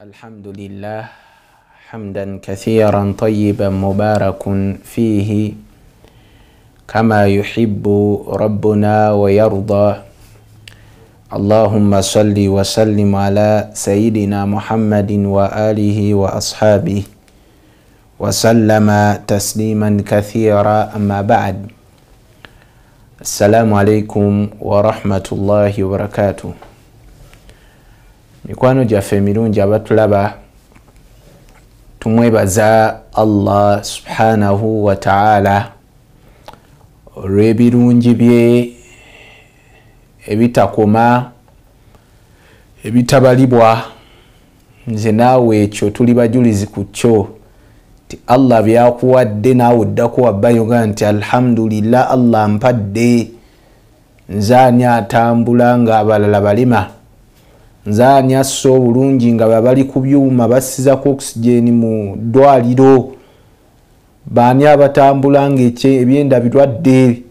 الحمد لله حمدا كثيرا طيبا مبارك فيه كما يحب ربنا ويرضى اللهم صل وسلم على سيدنا محمد وآله وأصحابه وسلم تسليما كثيرا أما بعد السلام عليكم ورحمة الله وبركاته mikwano gyaffe emirungi abatulaba tumwebaza allah subhanahu wataala olw'ebirungi bye ebitakoma ebitabalibwa nze naawe ekyo tuli bajulizi ku kyo ti allah byakuwadde naawe oddaku wabbayogaa nti alhamdulillah allah mpadde nze ani atambula ngaabalala balima nze ani assa obulungi nga bebali ku byuma basizaku okisigeni mu ddwaliro baani abatambula nga ebyenda birwadde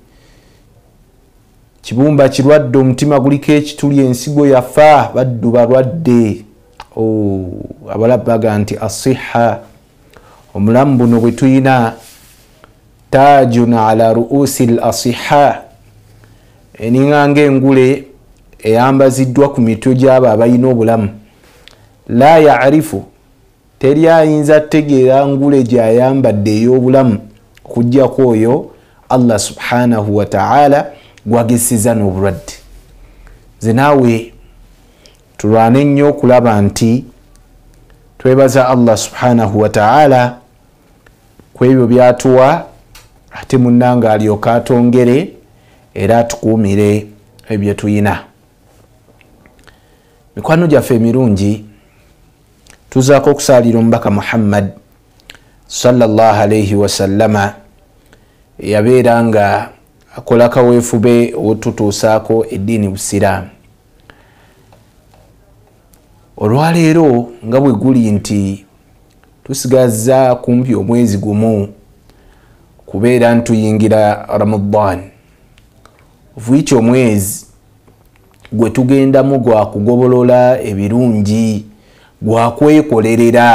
kibumba kirwadde omutima guliko ekituli ensigo yafa baddu balwadde oh, abalabaga nti asiha omulamu buno bwe tulina tajun ala ruusi l asiha eninganga engule eyambaziddwa ku mitwe gyabo abalina obulamu la yarifu teri ayinza ategeera ngule gyayambadde ey'obulamu okugjaku oyo allah subhanahu wataala gwagesiza n'obulwadde ze naawe tulwane nnyo okulaba nti twebaza allah subhanahu wataala ku ebyo byatuwa ate munnanga alyoka atongere era atukuumire ebyo tuyina mikwano gyaffe emirungi tuzaako okusaalira omubaka muhammad w eyabeera nga akola kaweefube owetutuusaako eddiini busiraamu olwaleero nga bwe guli nti tusigaza kumpi omwezi gumu kubeera ntuyingira ramadan ovuiki omwezi gwe tugendamu gwakugobolola ebirungi gwakwekolerera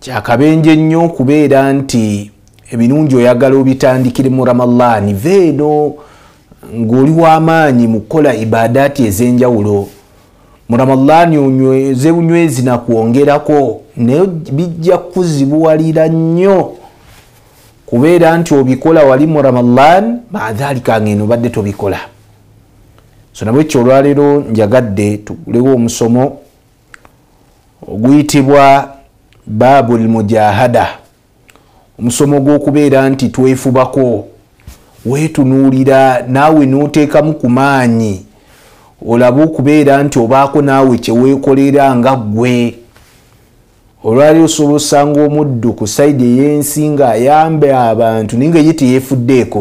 kyakabenje nnyo okubeera nti ebirungi oyagala obitandikire mu ramallani veeno ngaoli wamaanyi mu kukola ibadaati ez'enjawulo mu ramallani onyweze bunywezi nakwongerako naye bijja kuzibuwalira nnyo kubeera nti obikola wali mu ramallan maadhalika ngeno badde tobikola so nabwekyo olwaleero njagadde tuguliwo omusomo oguyitibwa baabu l mujahada omusomo gw'okubeera nti twefubako weetunuulira naawe n'oteekamu ku maanyi olabe okubeera nti obaako naawe kyeweekolera nga ggwe olwaleero osobosanga omuddu ku saidi ey'ensi ng'ayambe abantu naye nga ye teyeefuddeeko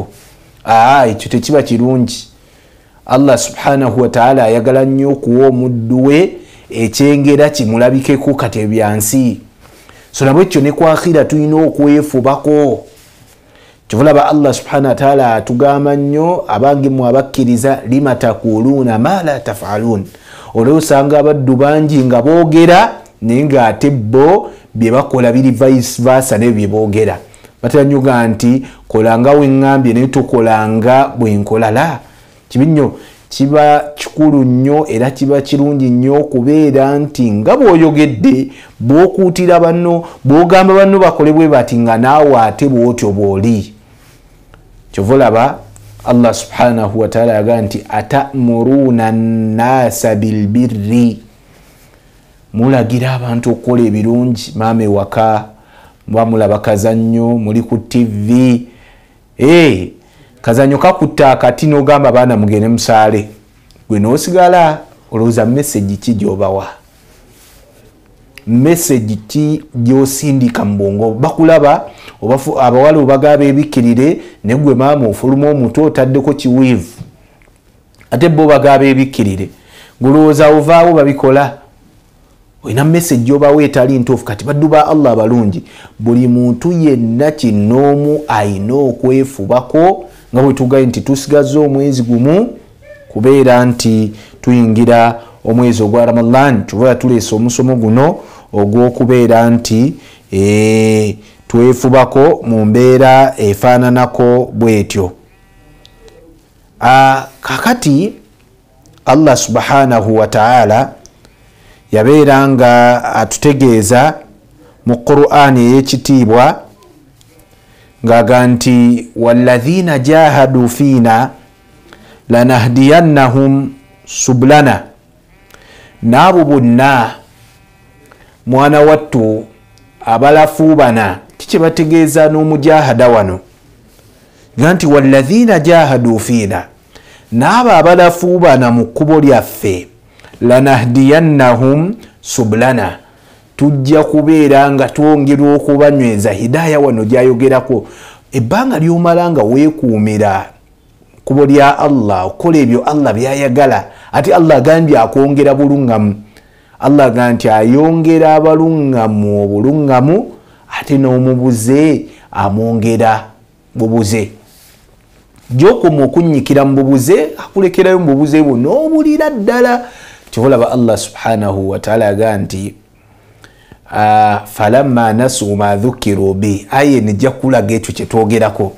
aa ekyo tekiba kirungi allah subhanahu wataala ayagala nnyo okuwa omuddu we ekyengera kimulabikeko kati ebyansi so nabwe kyo nekwakhira tulina okwefubako kyovulaba allah subhana wataala atugamba nnyo abangemu abakkiriza lima takuluuna mala tafaluun olwosanga abaddu bangi nga boogera naye ngaate bo byebakola biri vice vasa nebyo byeboogera batera nyuga nti kolanga weŋŋambye naye tokolanga bwenkola la kibi nnyo kiba kikulu nnyo era kiba kirungi nnyo okubeera nti nga bw'oyogedde bw'okuutira banno bw'ogamba banno bakolebwe bati nga naawe ate bwotyo bw'oli kyova olaba allah subhanahu wataala yagaa nti atamuruuna nnaasa bilbirri mulagira abantu okukola ebirungi maama ewaka bamulaba kazannyo muli ku tivi eh, kazanyo kakutta akati nogamba abaana mugende musaale gwe nosigala olowooza mesagi ki gyobawa mesagi ki gyosindika mu bwongo bakulaba abawala obagaba ebikirire negwe maama ofuluma omutwe otaddeko kiwiivu ate bo obagaba ebikirire gulowooza ovaawo babikola olina mesagi gyobawo etali ntuufu kati baddu ba allah abalungi buli muntu yenna kinoomu ayina okwefubako nga bwetugaye nti tusigaze omwezi gumu kubeera nti tuyingira omwezi ogwa ramadan kyobaa tuleese omusomo guno ogwokubeera nti eh, twefubako mu mbeera efaananako bwetyo ah, kakati allah subhanahu wataala yabeera nga atutegeeza mu qur'aani ey'ekitiibwa ngaga nti walladhina jahadu fina lanahdiyannahum subulana naabo bonna mwana wattu abalafuubana kikyebategeeza n'omujahada wano ga nti walladhina jahadu fiina naabo abalafuubana mu kkubo lyaffe lanahdiyannahum sublana tujja kubeera nga twongera okubanyweza hidaaya wano gyayogerako ebbanga lyomala nga weekuumira kubo lya allah okukola ebyo allah byayagala ati allah agambye akwongera bulungamu allah ga nti ayongera abalungamu obulungamu ate n'omubuze amwongera bubuze gyokoma okunyikira mu bubuze akulekerayo mu bubuze bwo n'obulira ddala kyolaba allah subhanahu wataala aga nti Ah, falama nasu madhukiru bi aye nijja kulaga ekyo kyetwogerako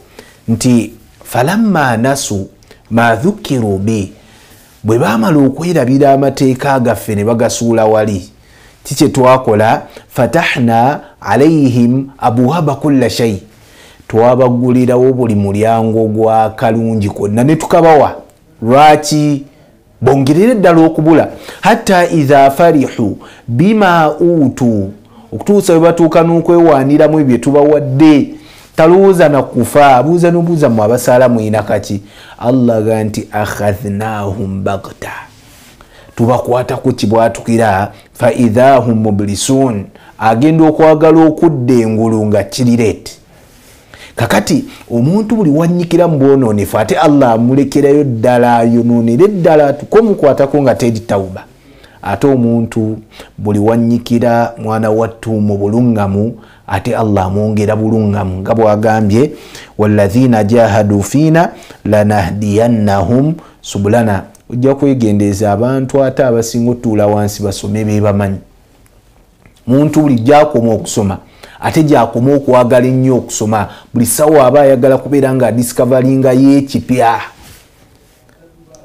nti falama nasu madhukiru bi bwe bamala okwerabira amateeka gaffe ne bagasuula wali kikyetwakola fatahna alaihim abuhaba kulla shai twabagulirawo buli mulyango gwa kalungi konna ne tukabawa lwaki bongerera eddala okubula hatta idha farihu bima utu okutuusa bwe batuuka n'okwewaaniramu ebyo tubawadde talowooza nakufa buuza nobuuza mu abasaala mwina kati allah ga nti akhadhnahum bagta tubakwatako kibwatukira faidha hum mubulisuun agenda okwagala okudda engulu nga kirirete kakati omuntu buli wanyikira mu bwonoonefu ate allah amulekerayo ddala ayonoonera eddala tukomukwatako nga teri tauba ate omuntu buli wanyikira mwana wattu mu bulungamu ate allah amwongera bulungamu nga bwagambye walazina jahadu fiina lanahdiyannahum subulana ojja kwegendeeza abantu ate abasinga otuula wansi basome bebamanyi muntu buli gyakoma okusoma ate gyakoma okwagala ennyo okusoma buli sawa aba ayagala kubeera nga disikavalinga yekipya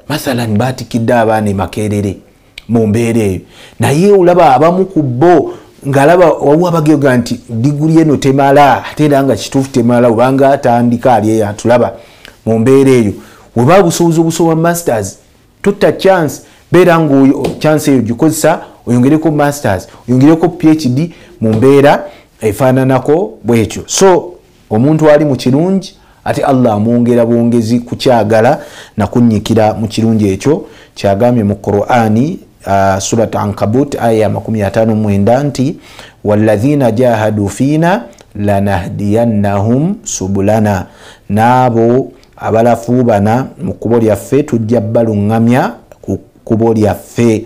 mathalan batikidde abaana emakerere mu mbeera eyo naye olaba abamu ku bo ngaalaba waliwo abagega nti diguli eno temala ate era nga kituufu temala obanga atandika alieyo atulaba mu mbeera eyo weba busobozi obusoba masters totta chance beera ngaoyo chance eyo gikozesa oyongereko masters oyongereko phd mu mbeera efaananako bwekyo so omuntu ali mu kirungi ate allah amwongera bwongezi kukyagala nakunyikira mu kirungi ekyo kyagambye mu qurani uh, surat Ankabut aya ya makumi ya tano mwenda waladhina jahadu fina lanahdiyannahum subulana n'abo abalafuubana mu kkubo lyaffe tujja balungamya ku kkubo lyaffe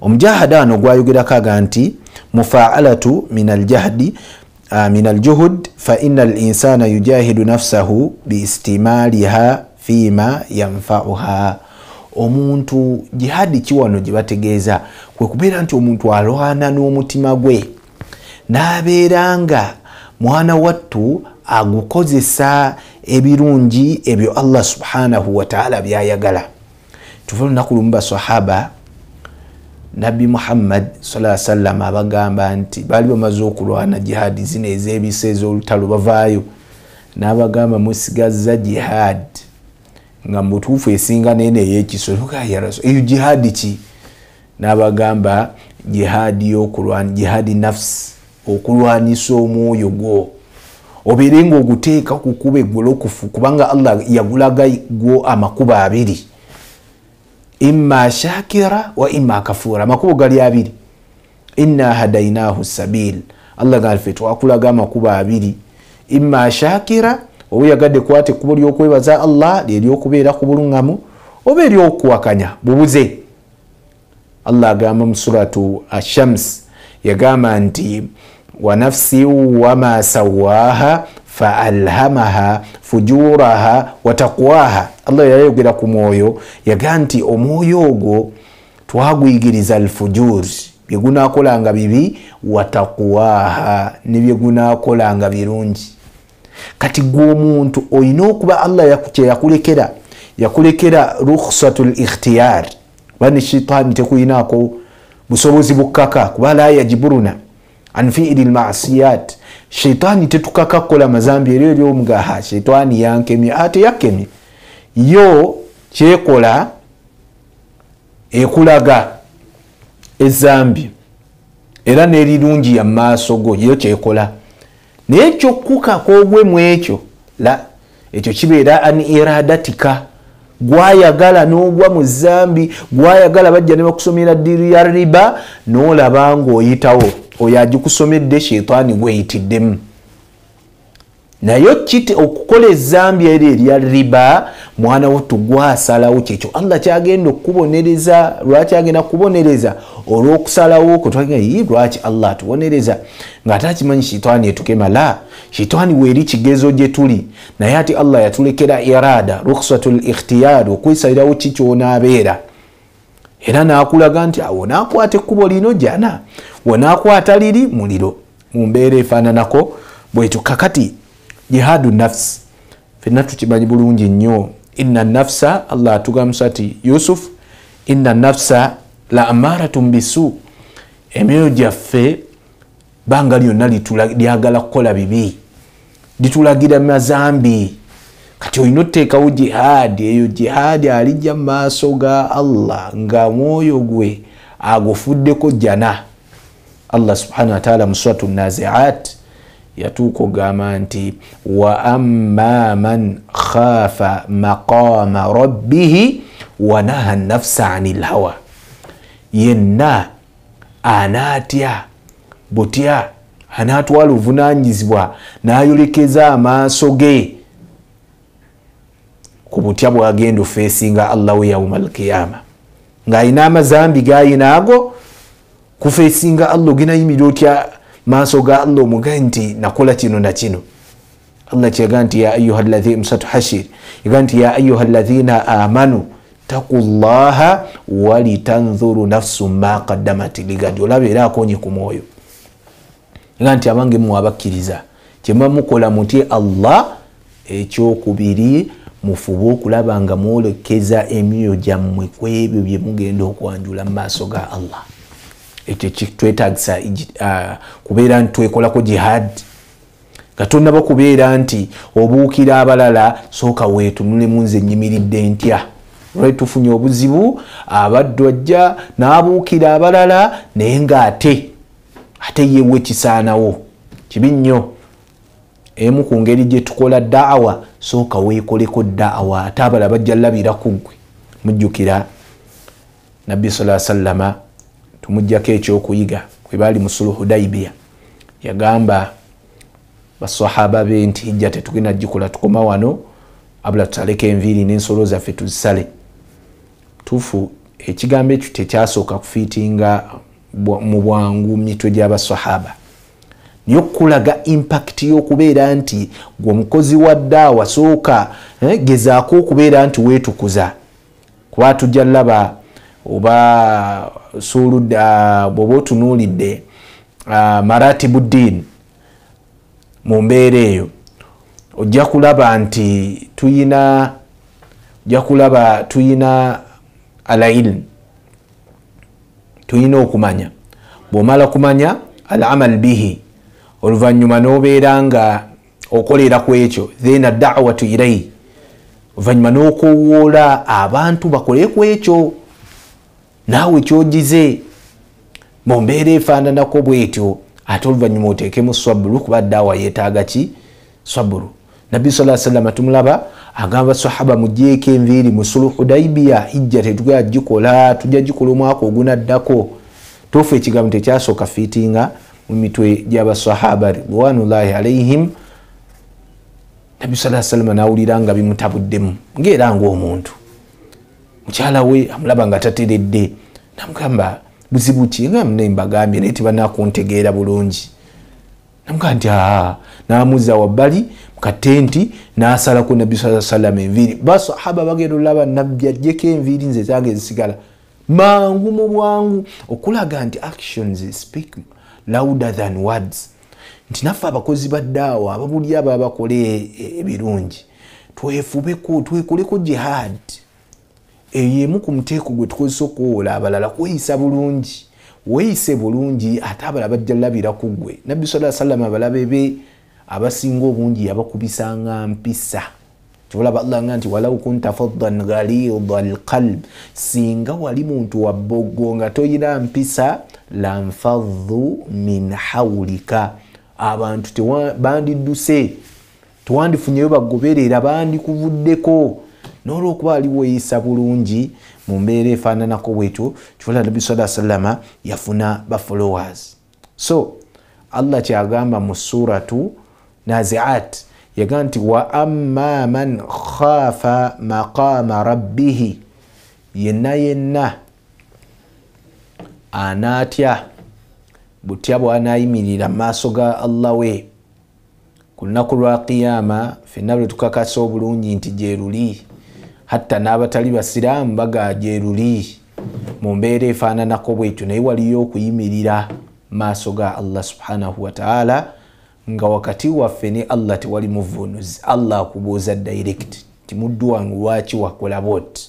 omujahada ano gwayogerako aga nti mufaalatu min aljahdi uh, min aljuhud faina alinsana yujahidu nafsahu biistimaliha fima yanfauha omuntu jihadi kiwano gyebategeeza kwe kubeera nti omuntu alwana n'omutima gwe n'abeera nga mwana wattu agukozesa ebirungi ebyo allah subhanahu wataala byayagala tuve olunaku lumu basahaba nabbi muhammad sa salama abagamba nti baali bamaze okulwana jihadi zino ez'ebisa ez'olutalo bavaayo n'abagamba mwesigaza jihadi nga mutuufu esinga nene eyekisolokayaraso eyo jihadi ki nabagamba jihadi yokulwan jihadi nafsi okulwanisa omwoyo gwo obeere nga oguteeka kukuba egolokufu kubanga allah yagulagagwo amakubo abiri imma shakira wa imma kafuura amakubo gali abiri inna hadainahu sabil allah gaa fe twakulaga amakubo abiri imma shakira yagadde kwata ekkubo lyokwebaza allah lyeryokubeera ku buluŋŋamu oba eryokuwakanya bubuze allah agamba mu suratu ashams yagamba nti wanafsi wama sawaha faalhamaha fujuraha watakwaha allah yayogera ku mwoyo yagamba nti omwoyo ogwo twagwigiriza alfujur byegunakolanga bibi watakwaha nebyegunakolanga birungi kati gwomuntu olina okuba allah kyeyakulekera yakulekera rukhsatu likhtiyar kuba ne shitaani tekulinako busobozi bukkaka kuba la yajiburuna an fiiri lmasiyat sheitaani tetukaka kukola mazambi eryo eryomugaha sheitaani yankemye ate yakemye yo kyekola ekulaga ezambi era nerirungi yamumaaso go yo kyekola naye kyokkukakoogwe mu ekyo la ekyo kibeera an iradatika gwayagala n'ogwa mu zambi gwayagala bajja ne bakusomera diiru ya riba n'olaba ngaoyitawo oyo agikusomedde sheitaani gweyitiddemu naye kit okukola ezambia eryo erya riba mwana wo tugwasalawo kyekyo allah kyagenda okubonereza lwaki agenda kubonereza olwokusalawo kwetwagenayi lwaki allah atubonereza ngaate akimanyi shitaani etukema la shitaani weeri kigezo gye tuli naye ati allah yatulekera irada rukhsatu likhtiyaari okwesalirawo ki kyonaabeera era nakulaga nti awo nakwata ekkubo lino jana wonakwata liri muliro mumbeera efaananako bwetyo kakati jihadu nafsi ffenna tukimanyi bulungi nnyo inna nafsa allah atugamusa ti yusufu inna nafsa la amaratun bisu emyoyo gyaffe banga lyonna lyagala kukola bibi litulagira mazambi kati olina oteekawo jihad eyo jihadi alijja mu maaso ga allah nga mwoyo gwe agufuddeko jana allah subhanahu wataala mu suratu naziat yatuukugamba nti wa amma man khafa maqama rabbihi wanaha nafsa ani lhawa yenna anaatya butya anaatwala obuvunanyizibwa n'ayolekeza amaaso ge ku butya bwagenda ofeesinga allahu yauma alqiyama ng'alina amazambi gayina ago kufeesinga allah ginayimirira otya maso ga allo mu ganti na kula tino na tino allah ce ganti ya ayyuhal ladhi satu hashir ganti ya ayyuhal ladhina amanu taqullaha walitanzuru nafsu ma qaddamat ligadi olabe era akonye ku moyo ganti nti abange mmwe abakkiriza kyemba mukola muti allah ekyokubiri mufube okulaba nga mwolekeza emyoyo gyammwe ku ebyo bye mugenda okwanjula mu maaso ga allah twetagisa ah, kubeera nti twekolako jihad nga tonaba kubeera nti obuukira abalala sooka weetunule munze nyimiridde ntya tufunye obuzibu abaddu ajja n'abuukira abalala naye ngaate ate yewe kisaanawo kibi nnyo emu ku ngeri gye tukola daawa sooka weekoleko daawa ate abalala bajja labira ku gwe mujjukira nabbi sala salama tumugjako ekyokuyiga webali mu suluhu daibiya yagamba basahaba be nti hijja tetugenda gikola tukoma wano abula tusaleko enviiri n'ensolo zaffe tuzisale tufu ekigambo ekyo tekyasooka kufiitinga mu bwangu mitwe gyabasahaba naye okulaga impakiti y'okubeera nti gwe omukozi wa ddaawa sooka eh, gezaako okubeera nti weetukuza kuba tujja laba oba suuludde ah, bwoba otunuulidde ah, maratibu ddiini mu mbeera eyo ojja kulaba nti tuyina ojja kulaba tuyina alailm tuyina okumanya bwomala kumanya al amal bihi oluvanyuma nobeera nga okolera ku ekyo then adawatu ilai oluvanyuma n'okowoola abantu bakole ku ekyo naawe kyogize mumbeera efaananako bwetyo ate oluvanyuma oteekemu swabulu kuba daawa yetaaga ki swabulu nabbi sa salama tumulaba agamba sahaba mujeeko enviiri musulu hudaibiya hijja tetugaa gikola tujja gikola omwaka ogunaddako tofu ekigambo tekyasooka fiitinga mu mitwe gyabasahaba ridwanullahi alaihim nabbi sa salama nawulira nga bimutabuddemu ngaera ngaomuntu mukyala we amulaba nga tateredde namugamba buzibu ki nambagambye naye tibanakuntegeera bulungi namugamba nti aa namuza wabbali mukatte nti nasalaku nabi saa salama enviiri basahaba bagenda olaba nabbi ajjeko enviiri nze zange ezisigala mangu mu bwangu okulaga nti actions speak louder than words nti naffe abakozi baddaawo ababuli aba abakole e, ebirungi twefubeko twekoleko jihadi eyo yemu ku muteeko gwe tukozesa okuwoola abalala kweyisa bulungi weeyise bulungi ate abala bajja lulabiraku gwe nabbi sala salama abalabe be abasinga obungi yabakubisanga mpisa kyolaba allah nga nti walau kunta faddan ghaliida alqalb singa wali muntu wabbogo nga toyina mpisa lanfaddu min hawulika abantu bandidduse tewandifunyeyo bagoberera bandikuvuddeko n'olwokuba aliwo eyisa bulungi mu mbeera efaananako bwetyo kyola nabi saaa salama yafuna bafollowers so allah kyagamba mu suratu naziat yaga nti wa amma man khaafa maqama rabbihi yenna yenna anaatya butya bwanayimirira mu maaso ga allah we ku lunaku lwa qiyama fenna lwe tukakasa obulungi nti gyeruli hatta n'abatali basiraamu bagaja eruli mu mbeera efaananako bwekyo naye waliyo okuyimirira maaso ga allah subhanahu wataala nga wakati waffe ne allah tewali muvunuzi allah akubuuza direct timuddu wange lwaki wakola bot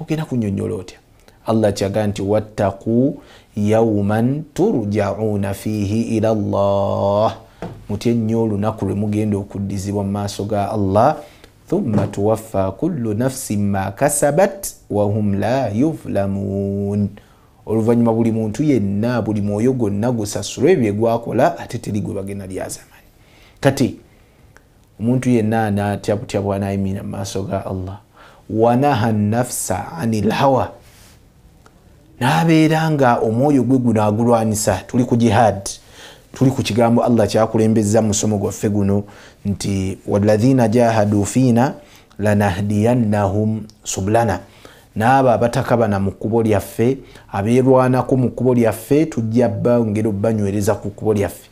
ogenda kunyonyola otya allah kyagaa nti wattaku yauman turjauuna fiihi ila llah mutya ennyo olunaku lwe mugenda okuddizibwa mu maaso ga allah ثم توفى كل نفس ما كسبت وهم لا يظلمون oluvannyuma buli muntu yenna buli mwoyo gonna gusasula ebyo byegwakola ate teri gwe bagenda lyazamani kati omuntu yenna anatya butya bwanayimira mu maaso ga allah wanaha nafsa ani lhawa nabeera nga omwoyo gwe guno agulwanisa tuli ku jihad tuli ku kigambo allah kyakulembeza mu somo gwaffe guno nti waladhina jahadu fiina lanahdiyannahum subulana naabo abatakabana mu kkubo lyaffe abeerwanako mu kkubo lyaffe tujja bongera obbanywereza ku kkubo lyaffe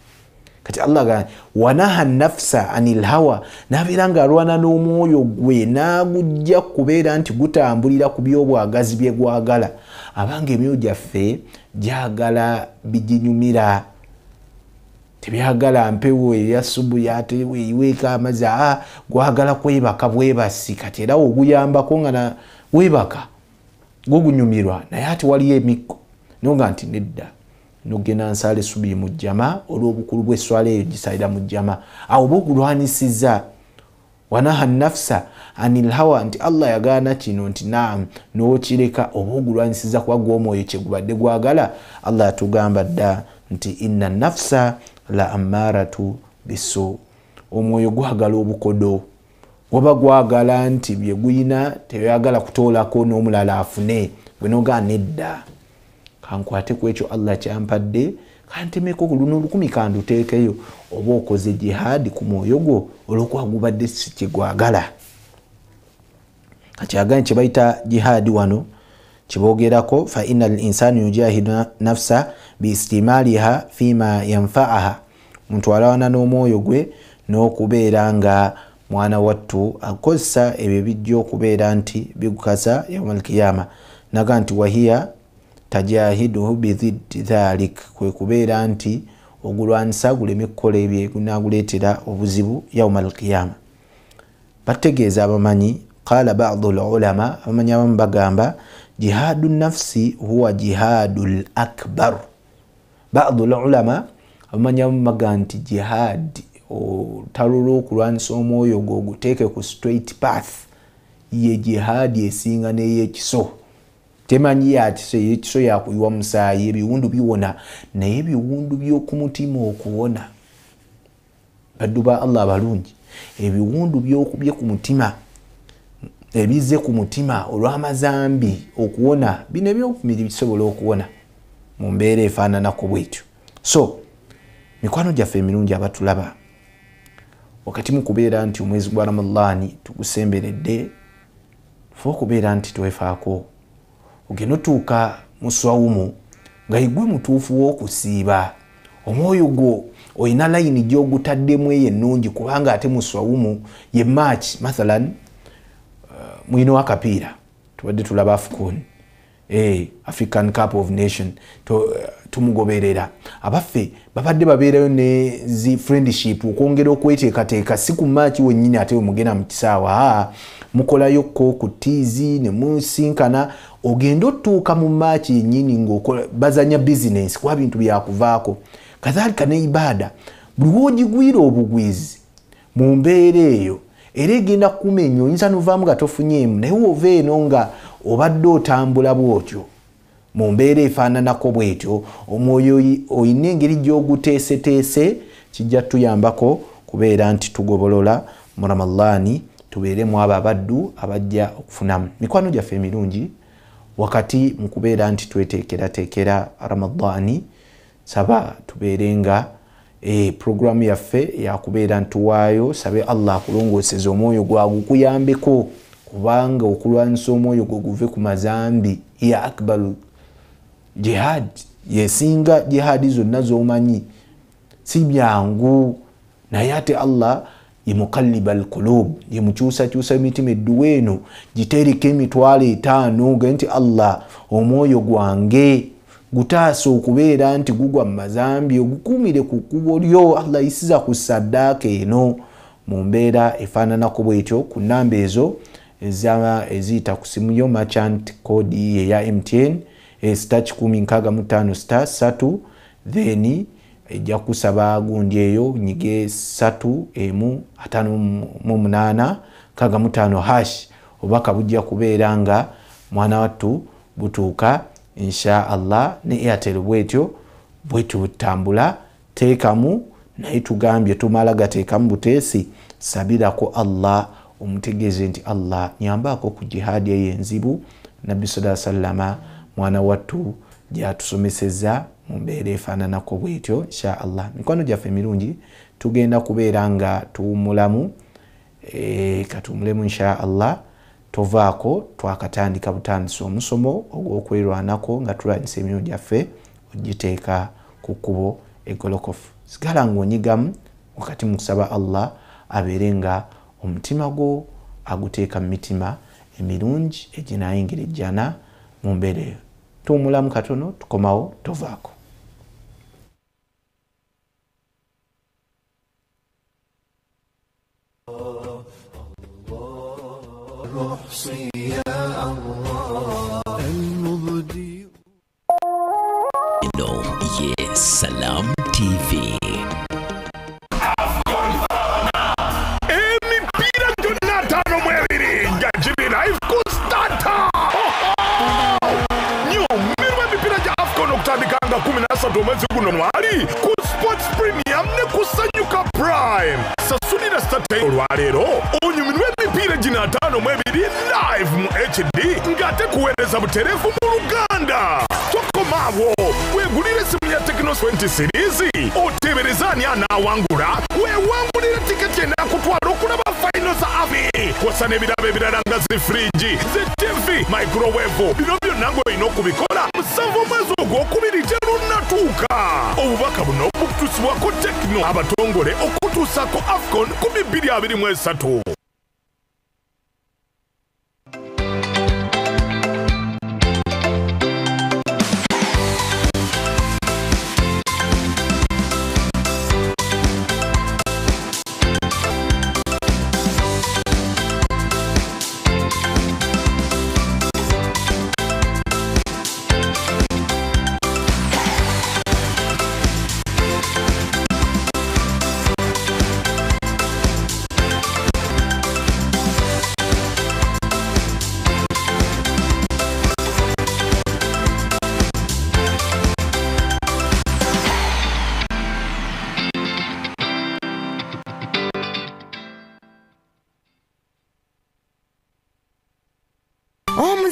kati allah ga wanaha nafsa an lhawa nabeera ngaalwana n'omwoyo gwe n'agujja kubeera nti gutambulira ku byobwagazi byegwagala gwagala abange emyoyo gyaffe gyagala biginyumira tebyagala mpewo eya subu yateweiweeka amazzi aa gwagala kwebaka bwebasi kati era oguyambako nga weebaka gwegunyumirwa naye ati waliyo emikko nayo nga nti nedda nogenda nsala esubi mujama olwobukulu bweswala eyo gisalira mujama awo oba ogulwanisiza wanaha nafsa anilhawa nti allah yagaana kino nti nam nokireka oba ogulwanisiza kuba gwomwoyo kyegubadde gwagala allah yatugamba dda nti ina nafsa la amaratu bisu omwoyo gwagala obukodo waba gwagala nti byegulina teyagala kutoolako n'omulala afune gwenogaa nedda kankwate ku ekyo allah kyampadde kantemeko luno lukumi kanduteekeyo oba okoze jihaadi ku mwoyo gwo olwokwagubadde si kyegwagala kakyagane kye baita jihaadi wano kibogerako faina linsani yujahidu nafsa biistimaaliha fima yanfaaha mutwalawana n'omwoyo gwe n'okubeera nga mwana wattu akozesa ebyo bijja okubeera nti bigukasa yaumalkiyama naga nti wahiya tajahiduhu bididdi dhalik kwe kubeera nti ogulwanisa guleme kukola ebyo gunaguleetera obuzibu yauma alkiyama bategeeza abamanyi qala badu lulama abamanyi abamu bagamba jihadu nafsi huwa jihadu lakbar badu lulama amanyamumaga nti jihad otalula okulwanyisa omwoyo gwe oguteeke ku straight path ye jihadi esinga neyekiso temanyi yakiso yekiso yakuyiwa musaayi ebiwundu biwona naye ebiwundu byokumutima okuwona baddu ba allah balungi ebiwundu byokubye ku mutima ebizze ku mutima olw'amazambi okuwona bino ebyokumiri bisobola okuwona mu mbeera efaananaku bwetyo so mikwano gyaffe emirungi abatulaba wakati mukubeera nti omwezi gwa ramadaani tugusemberedde fe okubeera nti twefaako ogenda otuuka mu swawumu nga igwe mutuufu w'okusiiba omwoyo gwo olina layini gyogutaddemu eyo ennungi kubanga ate muswawumu ye maach mathalan mwinewo akapiira tubadde tulaba afcon eh, african cup of nation eh, tumugoberera abaffe babadde babeerayo ne zi friendship okwongera okweteekateeka si ku maaki wenyini ate wemugenda mu kisaawa a ah, mukolayokko ku tiizi ne musinkana ogenda otuuka mu maaki yennyini ngabazanya bizinensi kuba bintu byakuvaako kazalika ne ibaada buli woogigwire obugwizi mu mbeera eyo era egenda kukumenya oyinza novaamu nga tofunyeemu naye wova eno nga obadde otambula bwotyo mu mbeera efaananako bwetyo omwoyo oyina engeri gyoguteeseteese kijja tuyambako kubeera nti tugobolola muramallaani tubeeremu abo abaddu abajja okufunamu mikwano gyaffe emirungi wakati mu kubeera nti tweteekerateekera ramadaani saba tubeere nga E, programu yaffe yakubeera ntuwaayo sabe allah akulongoseza omwoyo gwagukuyambeko kubanga okulwanyisa omwoyo gweguve ku mazambi ya akbar jihad yesinga jihadi zonna zomanyi si myangu naye ate allah yemukaliba alkulub yemukyusakyusa emitima edduwa eno giterika emitwalo etaano genti allah omwoyo gwange gutaasa okubeera nti gugwa mu mazambi ogukuumire ku kkubo lyo allah isiza ku saddaaka eno mu mbeera efaananaku bwetyo ku namba ezo eziyita ku simu yo merchant codi eya mtn sta 1 653 then ejja kusaba gundi eyo nyige 3 58 65 hash obubaka bujja kubeera nga mwana wattu butuuka insha allah ne airtel bwetyo bwetutambula teekamu naye tugambye tumala gateekamu buteesi sabirako allah omutegeeze nti allah nyambaako ku jihadi eyo enzibu nabbi saa salama mwana wattu gyatusomeseza mumbeera efananako efaananako bwetyo insha allah mikwano gyaffe emirungi tugenda kubeera nga tuwumulamu e, eh, katuwumulemu insha allah tovaako twakatandika butandisa omusomo ogw'okwerwanako nga tulwanyisa emirimu gyaffe ogiteeka ku kkubo egolokofu sigala ng'onyigamu wakati mu kusaba allah abeere nga omutima gwo aguteeka mu mitima emirungi eginayingira ejjana mu mbeereyo tuwumulamu katono tukomawo tovaako رخصي يا الله المبدي No, yes, Salam TV. kutandikanga 17 omwezi guno mwali ku sports premium ne kusanyuka prime sasulira state olwaleero 15 mwebiri live mu hd ngate kuwereza buterefu mu luganda tokomawo wegulire simu ya tekino 20 series oteberezani anawangula wewangulire tiketi enakutwala okulaba fino za afi kosa nebirabo ebirala nga zifriji zetv microwave bino byonnango olina okubikola musanvu omwezi ogwokubiri telunatuuka obubaka buno bukutusibwako tekino abatongole okutuusako afcon 2023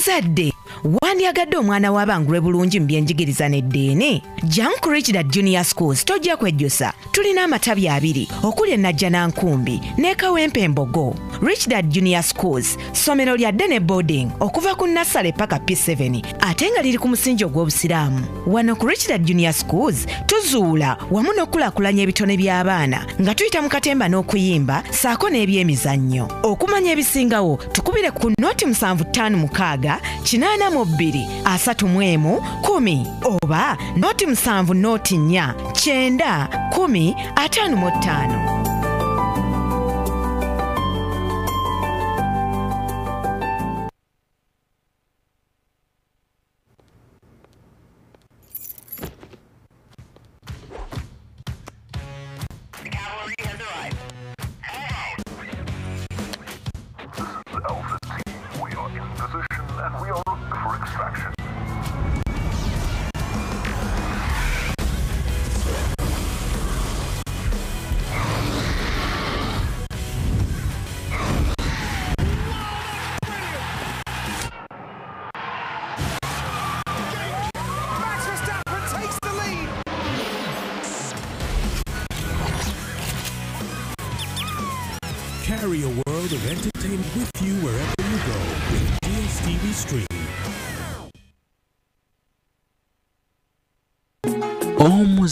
ZD. wandyagadde omwana w'abangulwe bulungi mu byenjigiriza neddiini junk richard junior schools tojja kwejjusa tulina amatabi abiri okuli enajjanankumbi n'ekawempa embogo richard junior schools ssomero lya dene boarding okuva ku nassale paka p7 ate nga liri ku musingi ogw'obusiraamu wano ku richard junior schools tuzuula wamu n'okulakulanya ebitone by'abaana nga tuyita mu katemba n'okuyimba saako n'ebyemizannyo okumanya ebisingawo tukubire ku noti 756 8 2 31 1 oba nooti 7 noti 4 9 1 55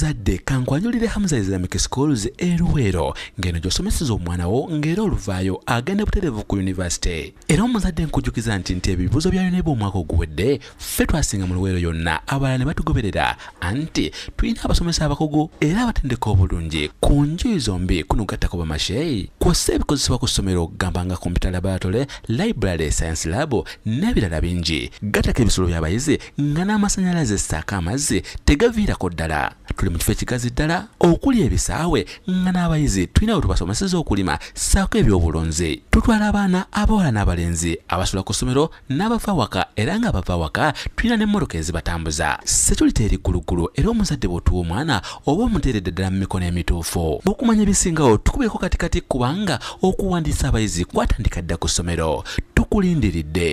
omuzadde kankwanjulire hamuza islamic schools eruweero ng'eno gy'osomeseza omwana wo ng'era oluvaayo agenda buterevu ku yunivasite era omuzadde nkujukiza nti nti ebibuuzo bya yuneba omwaka oguwedde ffe twasinga mu luweero yonna abalala ne batugoberera anti tulina abasomesa abakugu era abatendeka obulungi ku njuyi zombi kunugattako bamasheyi kwossa ebikozesebwa ku ssomero okugamba nga computer laboratory library science lab n'ebirala bingi gattako ebisulo by'abayizi nga n'amasanyalaze ssaako amazzi tegaviirako ddala tuli mu kifo ekigazi ddala okuli ebisaawe nga n'abayizi tulina we tubasomeseza okulima ssaako ebyobulonzi tutwala abaana abawala n'abalenzi abasula ku ssomero n'abava waka era nga bava waka tulina n'emmotoka ezibatambuza sekyolita eriggulugulu era omuzadde bwotuwa omwana oba omuteeredde ddala mu mikono emituufu bwokumanya ebisingawo tukubeeko katikati kubanga okuwandiisa abayizi kwatandika dda ku ssomero tukulindiridde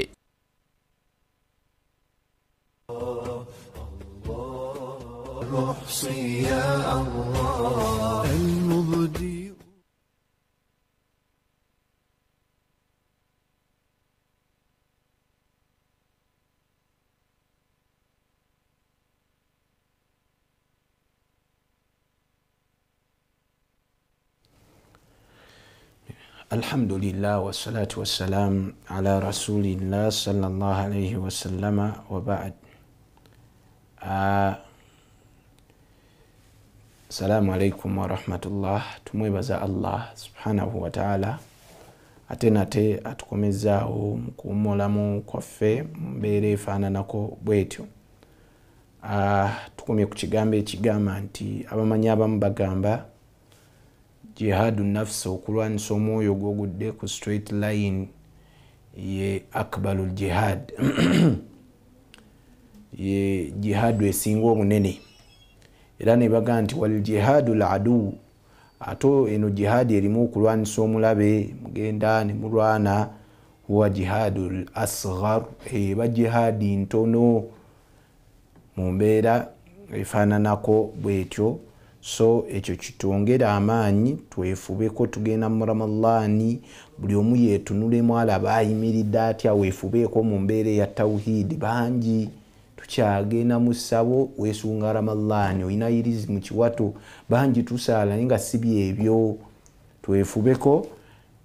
oh. المحصي يا الله المبدي الحمد لله والصلاة والسلام على رسول الله صلى الله عليه وسلم وبعد آه assalaamu alaikum warahmatullah tumwebaza allah subhanahu wataala ate nate atukomezaawo mukuwumulamu kwaffe mumbeera efaananako bwetyo tukomye ku kigambo ekigamba nti abamanyi abamu bagamba jihadu nafsi okulwanisa omwoyo gwogudde ku straight line ye akbalu ljihad ye jihadu esinga obunene era nebaga nti wal jihadu ladu ate eno jihadi erimu okulwanisa omulabe mugenda nemulwana huwa jihadu lasgar eba eh, jihadi ntono mu mbeera efaananako bwetyo so ekyo kitwongere amaanyi twefubeko tugenda mu ramadaani buli omu yetunulemu alaba ayimiridde atya weefubeeko mu mbeera eya tauhidi bangi tukyagenda mu ssabo wesunga ramadaani olina irizi mu kiwato bangi tusaala naye nga siby ebyo twefubeko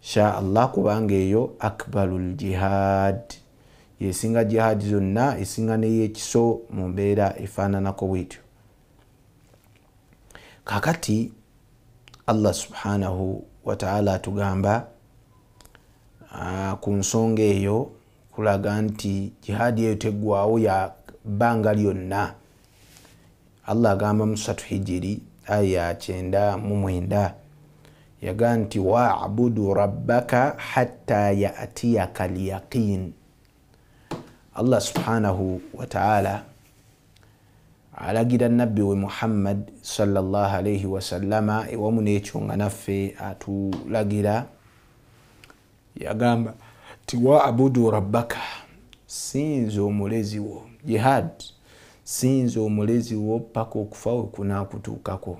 shaallah kubanga eyo akbaru ljihad yesinga jihad zonna esinga neyekiso mu mbeera efaananako bwetyo kakati allah subhanahu wataala atugamba ku nsonga eyo kulaga nti jihaadi eyo teggwawo bbanga lyonna allah agamba musatu hijiri aya kyenda mu mwenda yaga nti wabudu rabbaka hatta yatiyaka lyaqin allah subhanahu wataala alagira nabbi we muhammad salaalaii wasalama ewamu n'ekyo nga naffe atulagira yagamba ti wabudu rabbaka sinza omulezi wo jihad sinza omulezi wo paka okufa we kunaakutuukako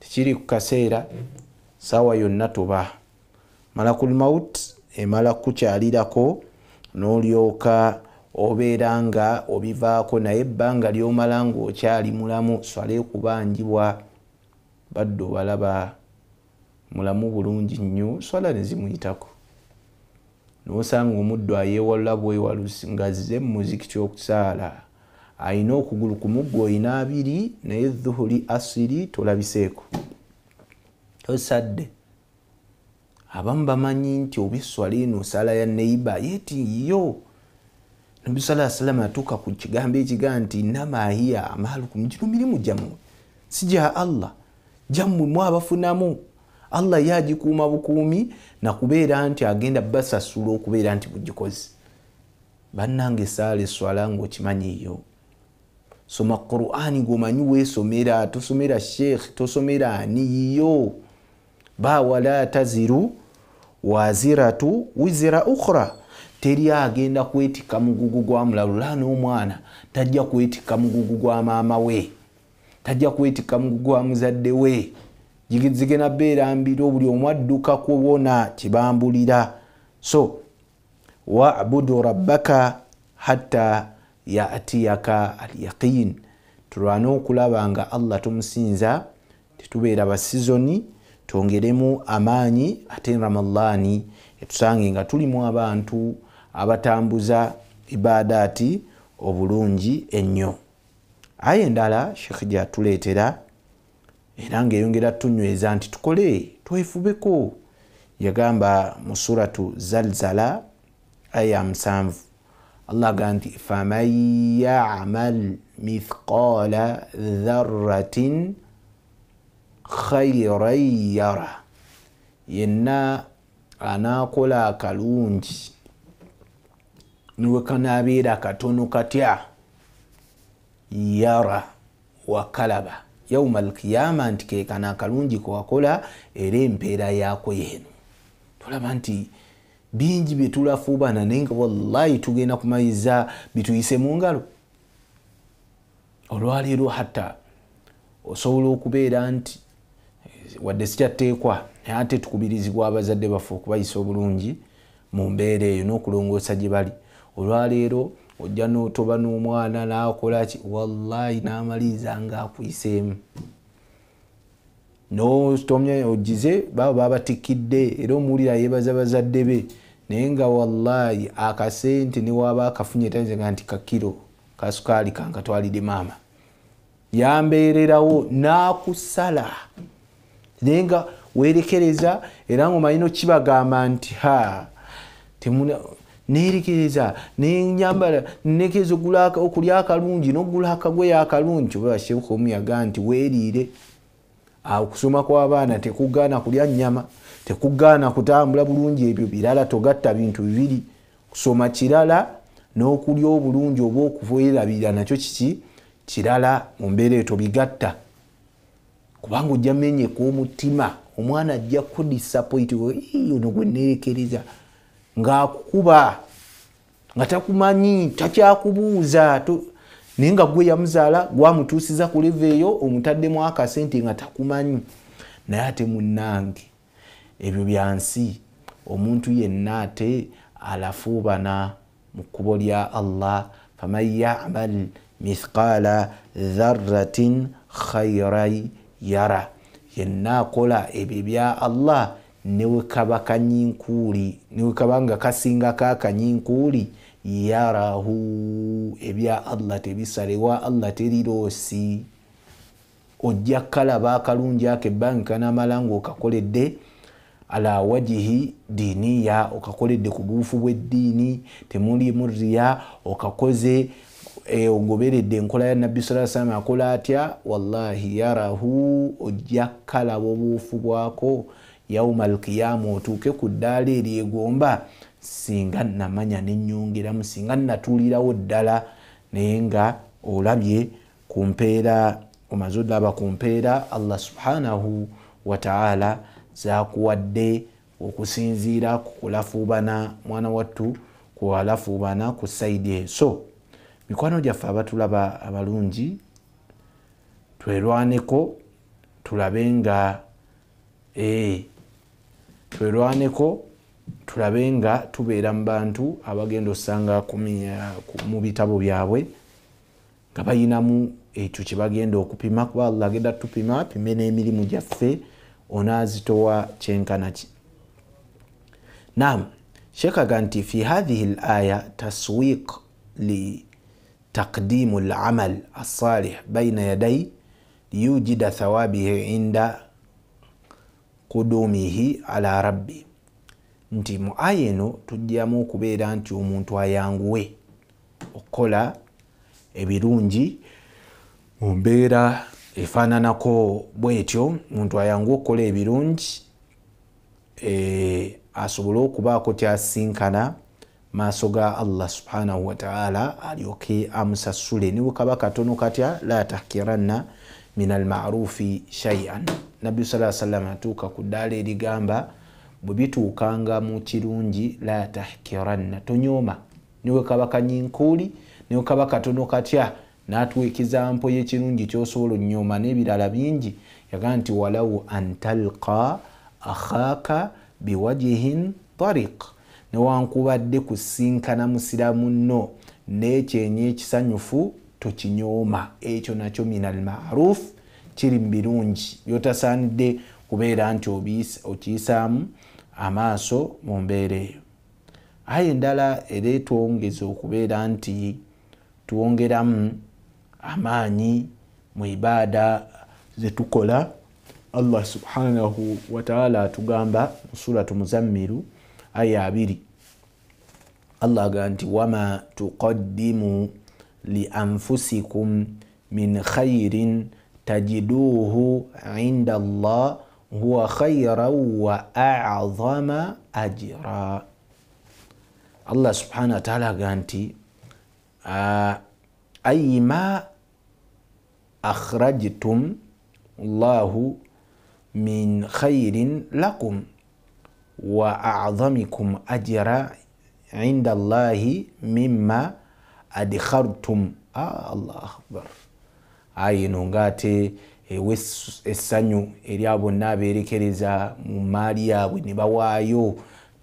tekiri ku kaseera saawa yonna toba malakulmaut emala kukukyalirako n'olyoka obeera nga obivaako naye ebbanga lyomala ngaokyali mulamu swale kubanjibwa badde obalaba mulamu bulungi nnyo swala nezimuyitako nosanga omuddu ayeewalula bwewalusi ngazze mumuziki kyokusaala ayina okugulu ku muggo oyina abiri naye dhuhuli asiri tolabiseeko tosadde abamu bamanyi nti obiswala eno osala ya neiba yeti yo nabi sala salama yatuuka ku kigambo ekiga nti namahiya amaalukumu gino mirimu gyammwe si gya allah gyammwe mwabafunamu allah ye agikuuma bukuumi nakubeera nti agenda basasula okubeera nti bugikozi bannanga esaala eswala ngaokimanyiiyo soma qurani gomanyi weesomera tosomera sheekh tosomera aniyiyo bawala taziru waziratu wizira ukhra teri agenda kwetika mugugu gwa mulalula n'omwana tajja kwetika mugugu gwa maama we tajja kwetika mugugu gwa muzadde we zigena beera mbiro buli omwadduka kubona kibambulira so wabudu rabbaka hatta yatiyaka alyaqin tulwane okulaba nga allah tumusinza tetubeera basizoni twongeremu amaanyi ate ramadani etusange nga tulimu abantu abatambuza ibadaati obulungi ennyo aye endala shekh gyatuleetera era ngaeyongera tunyweza nti tukole twefubeko yagamba mu suratu zalzala aya musanvu allah gaa nti faman yamal mithqala dharatin khairan yara yenna anaakola akalungi niwe kanaabeera katono katya yara wakalaba yaumal kiyama nti kekana akalungi kewakola era empeera yaako yeenu tulaba nti bingi byetulafuubana naye nga wallahi tugenda kumayiza bituyise mu ngalo olwaleero hatta osobola okubeera nti eh, wadde sikyateekwa naye ate tukubirizibwa abazadde baffe okubayisa obulungi mu mbeera eyo n'okulongoosa gye bali olwaleero ojja notoba n'omwana naakolaki wallahi namaliriza nga akwiseemu notomya ogize baba babatikidde era omuwulire yebaza bazadde be naye nga wallahi akasente newaba akafunye tanzenga nti kakiro kasukaali kankatwalire maama yambeererawo nakusala naye nga werekereza era ngaomanyino kibagamba nti ha nerekereza nenyambala nekeza okulya akalungi nogula akagoye akalungi obaashebukaomu yaga nti weriire okusoma kwabaana tekugaana kulya nyama tekugaana kutambula bulungi ebyo birala togatta bintu bibiri kusoma kirala nokulya obulungi oba okuwerabira nakyo kiki kirala mumbeera eyo tobigatta kubanga ojja menyeka omutima omwana ajja kudisappointi nogwenerekereza ng'akukuba nga takumanyi takyakubuuza naye nga gwe yamuzaala gwamutuusiza ku leva eyo omutaddemu akasente nga takumanyi naye ate munnange ebyo byansi omuntu yenna ate alafuubana mu kkubo lya allah faman yamal mithqala dharatin khairan yara yenna akola ebyo bya allah newekaba kanyinkuuli newekaba nga kasingako akanyinkuuli yarahu ebya allah tebisalewa allah teriroosi ojja kalaba akalungi ako ebbanga kanamala nga okakoledde ala wajihi diniya okakoledde ku buufu bw'eddiini temulimu riya okakoze e, ogoberedde enkola ya nabbi sala salama akola atya wallahi yarahu ojja kalaba obuufu bwako yauma alkiyama otuuke ku ddaala eryegomba singa namanya nenyongeramu singa natuulirawo ddala naye nga olabye ku mpeera omaze odaba ku mpeera allah subhanahu wataala zakuwadde okusinziira ku kulafuubana mwana wattu kwalafuubana ku saidi eso mikwano gyaffe abatulaba abalungi twerwaneko tulabe nga eh, twerwaneko tulabe nga tubeera mu bantu abagenda osanga mu bitabo byabwe nga bayinamu ekyo kyebagenda okupima kuba allah agenda tupima pime n'emirimu gyaffe onaazitowa kyenkana ki nam kyekaga nti fi hathihi laya taswiq li takdimu lamal asalih baina yadai liyujida thawabihi inda kudumihi ala rabbi nti mu aya eno tujjamu okubeera nti omuntu ayanguwe okukola ebirungi mu mbeera efaananako bwetyo omuntu ayanguwe okukola ebirungi e, asobole okubaako kyasinkana maaso ga allah subhanahu wataala alyoke amusasule niwekaba katono katya la takiranna min almarufi shaian nabbi saaa salama atuuka ku ddaala erigamba bwe bituukanga mu kirungi la tahkiranna tonyooma niwe kaba kanyinkuuli niwe kaba katono katya natwekiza mpo yekirungi kyosobola onyooma n'ebirala bingi yagaa nti walau an talqa akhaaka biwajihin tariq newankubadde kusinkana musira munno n'ekyenya ekisanyufu tokinyooma ekyo nakyo min almaruufu kiri mubirungi byotasaanidde kubeera nti okiyisaamu amaaso mu mbeera eyo aye endala era twongeza okubeera nti twongeramu amaanyi mu ibaada zetukola allah subhanahu wataala atugamba musuratu muzammiru aya abiri allah agaa nti wama tuqaddimu lianfusikum min khairin تجدوه عند الله هو خيرا وأعظم أجرا الله سبحانه وتعالى قانتي آه، أي ما أخرجتم الله من خير لكم وأعظمكم أجرا عند الله مما أدخرتم آه الله أكبر ayi eno ngaate ewe eh, essanyu erya bonna aberekereza mu maali yaabwe ne bawaayo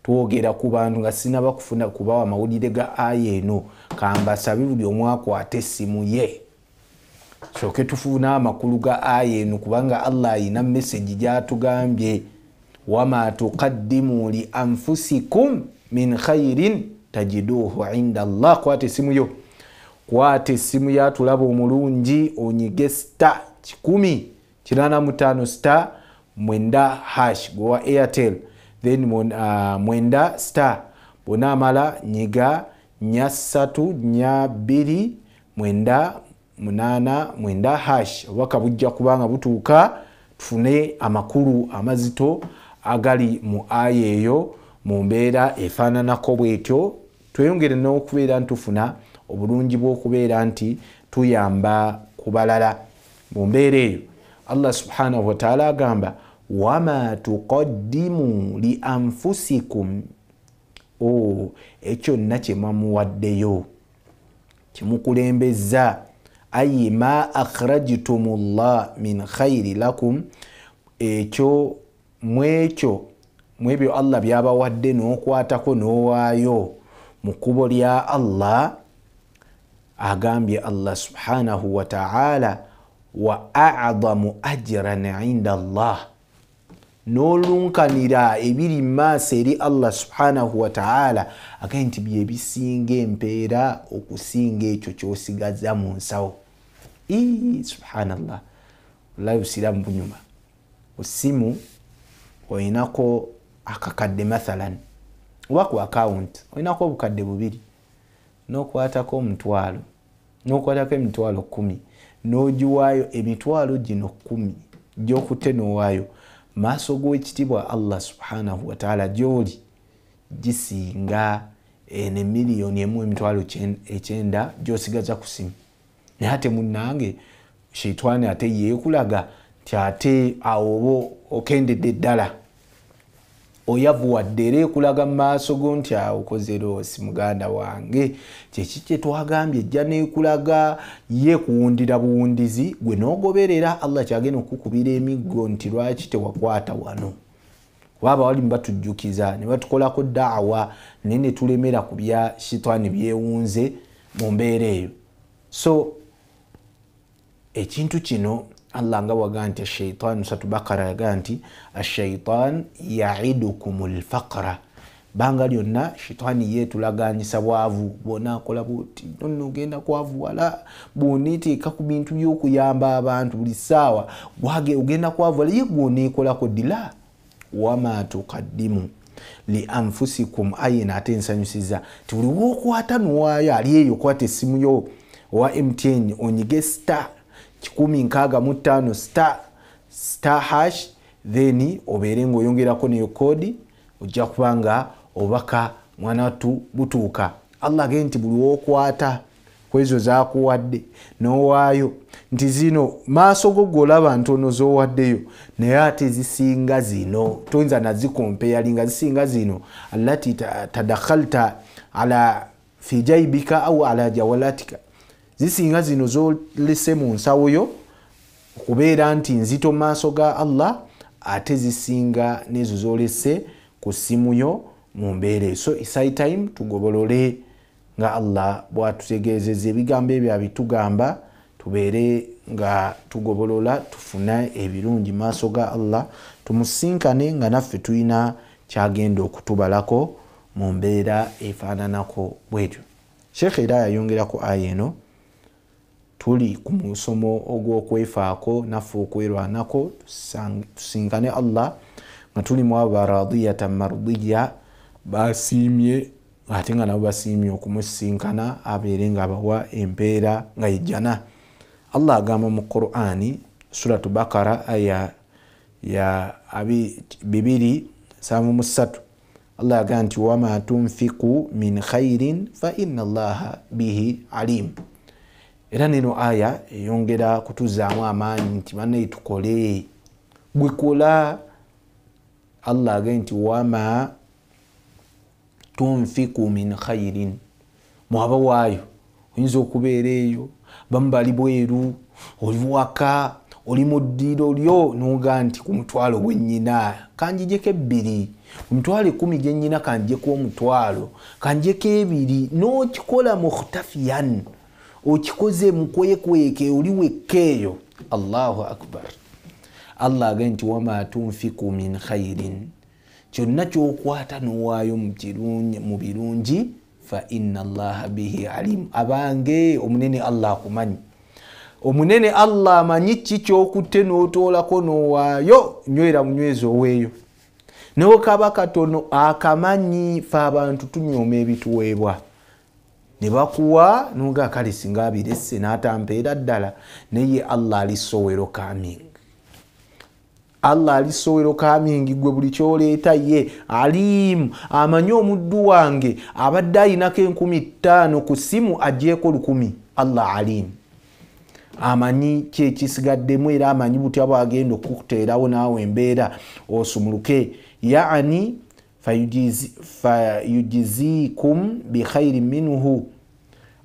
twogera ku bantu nga sina bakufuna kubawa amawulire ga ayi eno kambasabi buli omwakwate essimu ye soke tufuna amakulu ga ayi eno kubanga allah ayina meseji gyatugambye wama tukaddimu li anfusikum min khairin tajiduhu inda allah kwate essimu yo kwata essimu ya tulaba omulungi onyige sta 1 sta 9 hash gwewa airtel then uh, mwenda sta bona amala nyiga 3429 hash obubaka bujja kubanga butuuka tufune amakulu amazito agali mu aya eyo mu mbeera efaananako bwetyo tweyongere n'okubeera ntufuna tufuna obulungi bwokubeera nti tuyamba kubalala mumbeera eyo allah subhanahu wataala agamba wama tukaddimu li anfusikum o oh, ekyonna kyemwamuwaddeyo kyemukulembeza ayi ma akhrajtum llah min khairi lakum ekyo mwekyo mwebyo allah byabawadde n'okwatako n'owaayo mu kkubo lya allah agambye allah subhanahu wataala wa acdamu ajran inda allah n'olunkanira ebiri maaso eri allah subhanahu wataala agaye nti byebisinga empeera okusinga ekyo kyosigaza mu nsawo subhanallah wallahi busiramu bunyuma osimu olinako akakadde mathalan oba ku akawunti olinako obukadde bubiri n'okwatako omutwalo n'okwatako emitwalo kumi n'ogiwaayo emitwalo gino kumi gyokutte n'owaayo maaso g'ekitibwa allah subhanahu wataala gyoli gisinga ene miliyoni emu emitwalo ekyenda gyosigaza ku simu naye ate munange sheitwani ate yeekulaga nti ate awo oba okendedde ddala oyavuwaddeere kulaga mu maaso go nti awokoze roosi muganda wange kyeki kye twagambye ejja nekulaga yekuwundira buwundizi gwe n'ogoberera allah kyagenda okukubira emiggo nti lwaki tewakwata wano kuba abawalimu batujjukiza ne batukolako daawa naye netulemera ku bya shitaani byewunze mu mbeera eyo so ekintu kino allah nga waga nti ashaitan satu bakara yaga nti ashaitan yaidukum lfaqra banga lyonna shaitani yetulaganyisa bwavu bona akola buti nonno ogenda kwavuwala bwoneteeka ku bintu byokuyamba abantu buli saawa ogenda kwavuwala ye gwonekolako dila wama tukaddimu lianfusikum ayina ate nsanyusiza ti buli wokwata nowaayo ali eyo kwata essimu yo owa mtn onyige star 165 then obeere ngaoyongerako neyo kodi ojja kubanga obaka mwana wattu butuuka allah ge nti buli wokwata kwezo zakuwadde nowaayo nti zino maaso go golaba ntono zowaddeyo naye ate zisinga zino toyinza nazikompeyalinga zisinga zino allati tadakhalta ala fi jaibika au ala jawalatika zisinga zino zolese mu nsawo yo okubeera nti nzito mu maaso ga allah ate zisinga nezo zolese ku ssimu yo mu mbeera so isai time tugobolole nga allah bwatutegezeza ebigambo ebyo abitugamba tubeere nga tugobolola tufune ebirungi mu maaso ga allah tumusinkane nga naffe tulina kyagenda okutubalako mu mbeera efaananako bwetyo sheekh era yayongerako aya eno tuli ku musomo ogw'okwefaako naffe okwerwanako tusinkane allah nga tulimu abo baradiyatan mardiya basiimye ate nga nabo basiimye okumusinkana abeere nga abawa empeera nga yejjana allah agamba mu qurani suratu bakara aya ya 273 allah agamba nti wama tunfiku min khairin fa ina allaha bihi alimu era neno aya eyongera kutuzaamu amaanyi nti banaye tukole gwekola allah age nti wama tunfiku min khairin mwaba waayo oyinza okubeera eyo bamu bali bweru oli waka oli muddiro lyo nuga nti ku mutwalo gwenyina kanjijeko ebbiri omutwalo ekumi gyenyina kanjeku omutwalo kanjeko ebiri nokikola mukhtafiyan okikoze mukwekweke oli wekkeeyo allahu akbar allah agaye nti wama tunfiku min khairin kyonna kyokwata nowaayo mu birungi faina llaha bihi alim abange omunene allah akumanyi omunene allah amanyi kikyokutte notoolako nowaayo nywera munywezi oweeyo newekaba katono akamanyi fe abantu tunyooma ebituweebwa ne bakuwa nga kale singa abirese n'atampeera ddala naye allah alisowero kaming allah alisowero kaming gwe buli kyoleeta ye alimu amanyi omuddu wange abadde ayinako enkumi ttaano ku simu ajeeko lukumi allah alimu amanyi kyekisigaddemu era amanyi butya bwagenda okukuteerawo naawe embeera osumuluke yani fayujizikum bikhairin minhu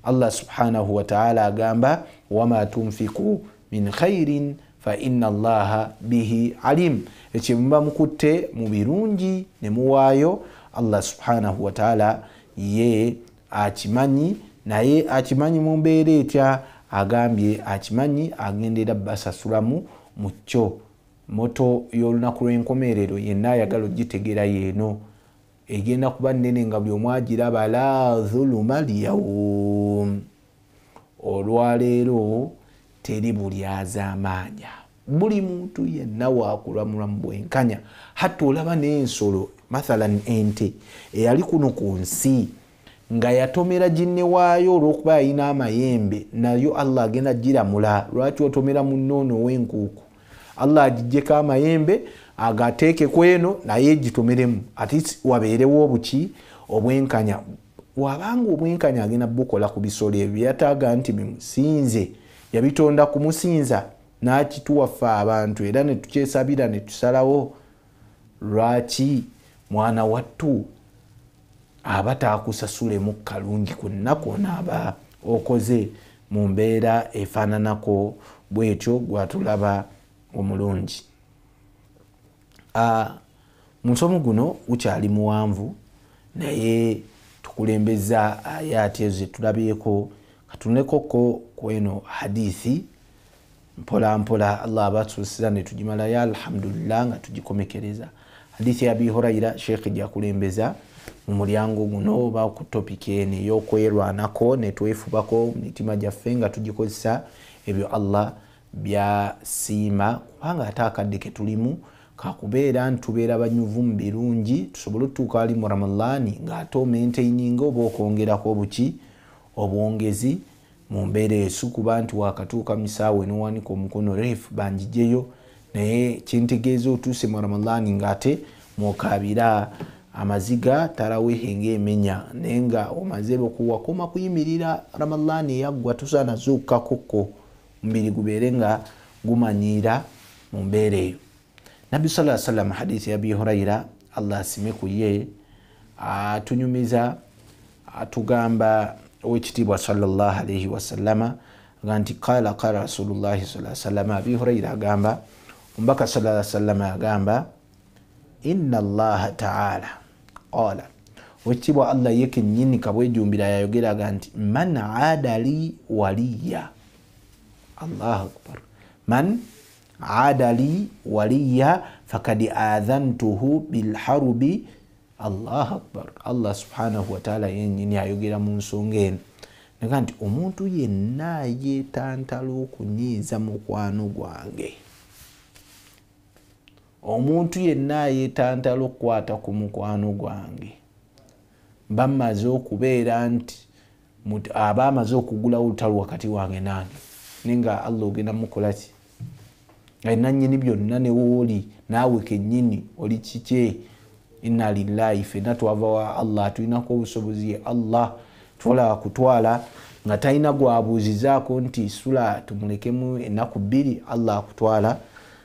allah subhanahu wataala agamba wama tunfiku min khairin faina allaha bihi alim ekyemuba mukutte mu birungi ne muwaayo allah subhanahu wataala ye akimanyi naye akimanyi mu mbeera etya agambye akimanyi agendera basasulamu mu kyo moto y'olunaku lw'enkomerero yenna ayagala ogitegera yeeno egenda kuba nnene nga buli omwagiraba la dhuluma lyawum olwaleero teri bulyazaamaanya buli muntu yenna wakulamula mu bwenkanya hatta olaba n'ensolo mathalan ente eyali kuno ku nsi nga yatomera ginne waayo olw'okuba yayina amayembe nayo allah agenda giramula lwaki otomera munoono ow'enkuuku allah agijjeko amayembe agateeke ku eno naye egitomeremu atis wabeerewo obuki obwenkanya wabanga obwenkanya agenda bukola ku bisolo ebyo yataaga nti bimusinze yabitonda kumusinza n'akituwaffe abantu era ne tukyesabira ne tusalawo lwaki mwana wattu aba taakusasulemu kalungi kunnaku onaaba okoze mu mbeera efaananako bwetyo gwatulaba omulungi musomo guno gukyali muwanvu naye tukulembeza ayati ezo zetulabyeko katuneko ku eno hadithi mpola mpola allah abatusiza netugimalayo alhamdulillah nga tugikomekereza hadithi ya abihuraira sheikhi gyakulembeza mu mulyango guno oba ku topic eno eyokwerwanako netwefubako mumitima gyaffe nga tugikozesa ebyo allah byasiima kubanga ate akadde ketulimu kakubeera ntitubeera banyuvu mu birungi tusobole otutuuka ali mu ramalani ngaate omaintaininga oba okwongerako obuki obwongezi mu mbeera esu kuba nti wakatuuka misaawe nowanika omukono ref banjijeyo naye kyentegeeza otuuse mu ramalani ngaate mwokabira amaziga tarawehenga emenya naye nga omaze bekuwakoma kuyimirira ramalani eyaggwa tusaanazeokukakoko mubiri gubeere nga gumanyiira mu mbeera eyo nabbi salaa sallam hadisi abi hurayira allah asime ku ye atunyumiza atugamba owekitiibwa salllah alaihi wasalama ga nti qala qala rasulullahi sa salama abi hurayira agamba omubaka salaa salama agamba ina allaha taala qala owekitiibwa allah yekennyini kabwejumbira yayogeraga nti man ada li waliya allahu akbar man adali waliya fakad adhantuhu bilharubi allah akbar allah subhanahu wataala yenyini ayogera mu nsonga eno naga nti omuntu yenna yetantala okunyiiza mukwano gwange omuntu yenna yetantala okukwata ku mukwano gwange bamaze okubeera nti aba amaze okugula olutalo wakati wange nange naye nga allah ogenda mukolaki alina nyini byonna newooli naawe kenyini oli kike ina lilahi fena twava wa allah tulinaku obusobozi ye allah tola akutwala nga talina gwabuuzizaako nti sula tumulekemu ennaku bbiri allah akutwala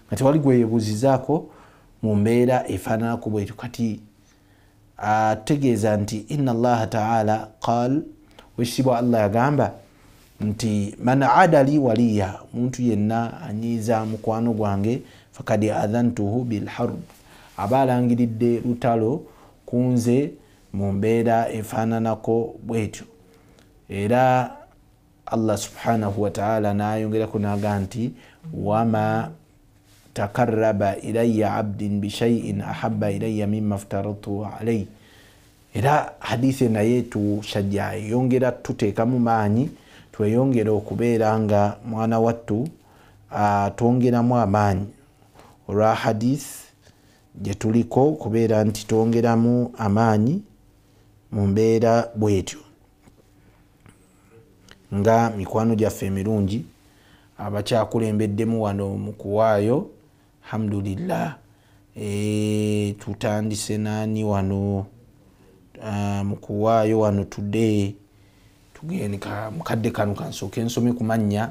nga tewali gweyebuuzizaako mu mbeera efaananaku bwetu kati atutegeeza nti ina allaha taala qal wekitibwa allah yagamba nti mana adali waliya omuntu yenna anyiiza mukwano gwange fakad adhantuhu bilharb aba alangiridde lutalo kunze mu mbeera efaananako bwetyo era allah subhanahu wataala nayongerako naga nti wama takaraba ilaya abdin bishaiin ahaba ilaya mima ftaratu alaihi era hadisi naye tushajja eyongera tuteekamu maanyi tweyongere okubeera nga mwana wattu atwongeramu amaanyi olwa hadis gyetuliko kubeera nti twongeramu amaanyi mu mbeera bwetyo nga mikwano gyaffe emirungi abakyakulembeddemu wano mukuwaayo hamdulillah e, eh, tutandise naani wano ah, mukuwaayo wano today tugeni mukadde kanu kansooke nsome ku mannya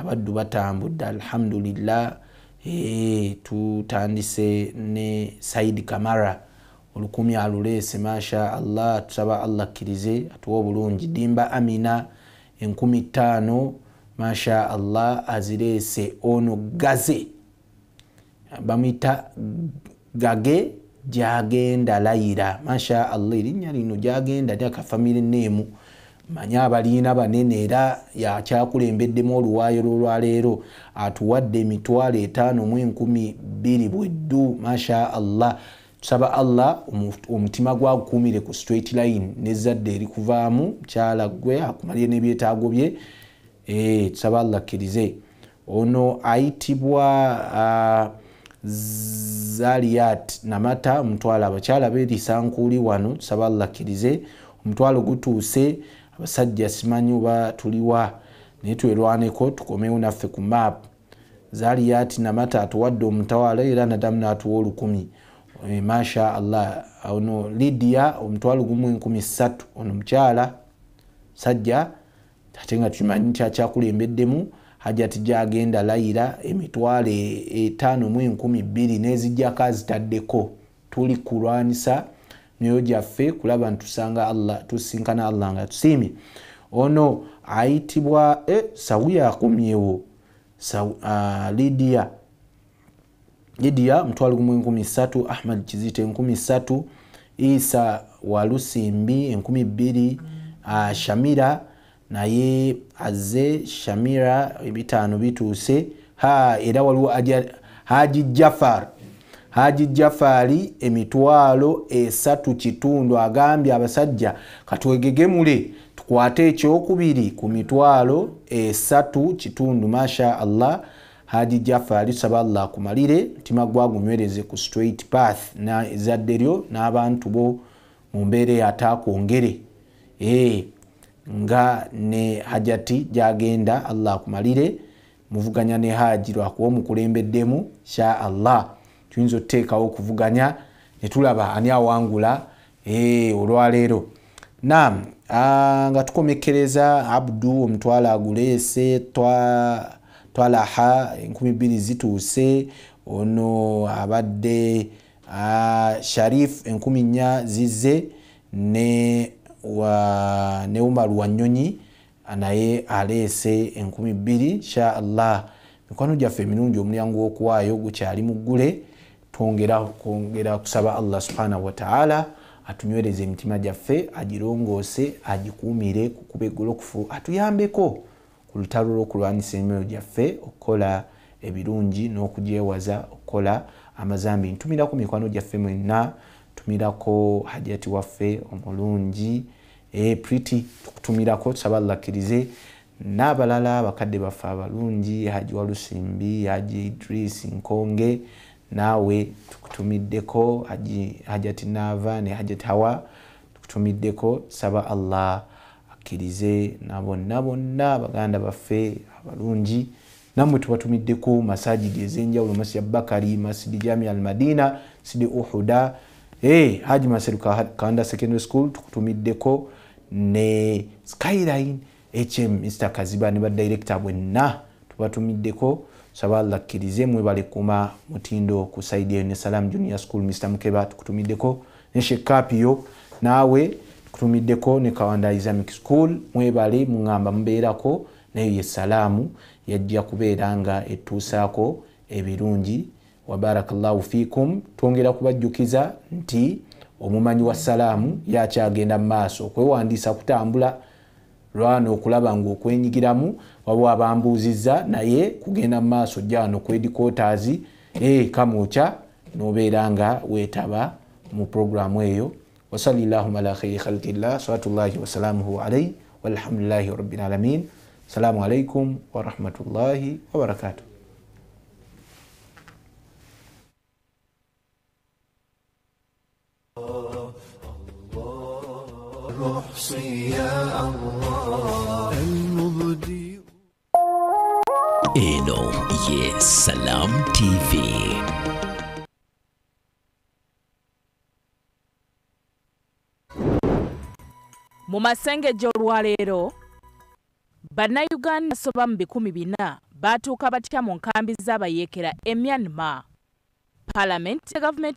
abaddu batambudde alhamdulillah e, tutandise ne saidi kamara olukumi aluleese masha allah tusaba allah akkirize atuwa obulungi dimba amina enkumi taano masha allah azireese ono gaze bamwita gage gyagenda layira masha allah erinnya lino gyagenda akafamire neemu manya abaliina banene era yakyakulembeddemu oluwaayo lwolwaleero atuwadde emitwalo etaano mu enkumi bbiri bweddu masha allah tusaba allah omutima gwagukuumire ku straight line nezadde erikuvaamu kyala gwe akumalire n'ebyetaago bye eh, tusaba allah kkirize ono ayitibwa zariat namata omutwalo abakyala berisankuuli wano tusaba allah kkirize omutwalo gutuuse abasajja simanyi oba tuliwa naye twerwaneko tukomewo naffe ku map zaliya ti namata atuwadde omutawala era nadamu natuwa olukumi eh, masha allah ono lidiya omutwalo gumu enkumi ssatu ono mukyala sajja ate nga tukimanyi nti akyakulembeddemu hajati gyagenda layira emitwalo e-, etaano mu enkumi bbiri nezijjako azitaddeko tuli kulwanisa myoyo gyaffe kulaba ntusanga allah tusinkana allah nga tusiimye ono ayitibwa e, sawu yakumyewo uh, lidiya lidiya 13 ahmad kizita 13 isa walusimbi 22 uh, ah, shamira naye aze shamira bitano bituuse ha era waliwo haji jafar haji jafaali emitwalo esatu kitundu agambye abasajja katwegegemule tukwate ekyokubiri ku mitwalo esatu kitundu masha allah haji jafaali tusaba allah akumalire mutima gwagunywereze ku straight path ezadde lyo n'abantu bo mu mbeera eyataakongere eh, nga ne hajati gyagenda allah akumalire muvuganya ne haji lwakuba omukulembeddemu sha allah tuyinza otutekawo okuvuganya netulaba ani awangula eh, olwaleero nam ah, nga tukomekereza abdu omutwala agulese twalaha 12 zituuse ono abadde ah, sharif 14 zize ne umaru wanyonyi naye aleese 12 inshaallah mikwano gyaffe emirungi omulyango gw'okuwaayo gukyali muggule twongera kwongera kusaba allah subhanahu wataala atunywereza emitima gyaffe agirongoose agikuumire kukuba eggulo okufu atuyambeko ku lutalo lwokulwanisa emyoyo gyaffe okukola ebirungi n'okujewaza okukola amazambi ntumirako mikwano gyaffe mwenna tumirako hajati waffe omulungi eh, priti tukutumirako tusaba lakirize n'abalala abakadde baffe abalungi haji walusimbi haji idris nkonge nawe tukutumiddeko hajati nava ne hajati hawa tukutumiddeko saba allah akkirize nabonna bonna baganda baffe abalungi nammwe tubatumiddeko masajidi ez'enjawulo masidi abakari masidi jami al madina sidi uhuda hey, eh, haji maseru kawanda secondary school tukutumiddeko ne skyline hm mr kaziba ne badirekta bwenna tubatumiddeko sabala kirize mwe bali kuma mutindo ku side ya Salam Junior School Mr Mkeba tukutumideko ne shekapio nawe tukutumideko ne Kawanda Islamic School mwe bali mungamba mbera ko ne ye salamu yajja kubeeranga etusaako ebirungi wabarakallahu fikum tuongera kubajjukiza nti omumanyi wa salaamu yakyagenda mu maaso okwewandiisa kutambula lwana okulaba ngaokwenyigiramu wabo abambuuzizza naye kugenda mu maaso gyano ku headquarters kamuca nobeera nga wetaba mu puroguramu eyo wasalli llahuma ala khairi khalqillah salawatullahi wasalamuhu alaihi walhamdulillahi rabbilalamin salamu alaikum warahmatullahi wabarakatuh روح صيا الله eno ye salam tv mu masengejo olwaleero bannayuganda soba mu 14 baatuuka batya mu nkambi z'abayeekera e myanmar palamenti ya gavumenti